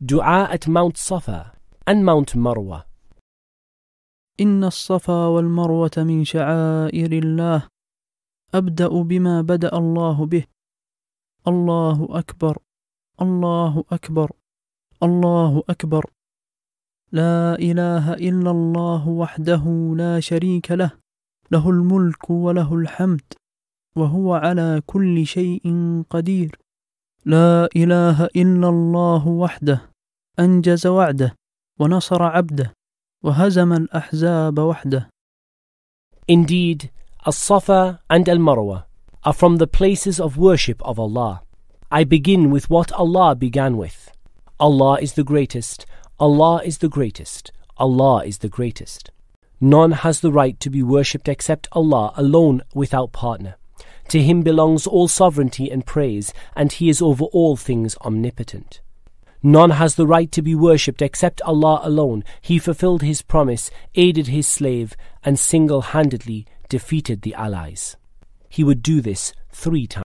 دعاء at صفا عن and مروة إن الصفا والمروة من شعائر الله أبدأ بما بدأ الله به الله أكبر الله أكبر الله أكبر لا إله إلا الله وحده لا شريك له له الملك وله الحمد وهو على كل شيء قدير لا إله إلا الله وحده أنجز وعده ونصر عبده وهزم الأحزاب وحده. Indeed, As-Safa and Al-Marwa are from the places of worship of Allah. I begin with what Allah began with. Allah is the greatest, Allah is the greatest, Allah is the greatest. None has the right to be worshipped except Allah alone without partner. To him belongs all sovereignty and praise, and he is over all things omnipotent. None has the right to be worshipped except Allah alone. He fulfilled his promise, aided his slave, and single handedly defeated the allies. He would do this three times.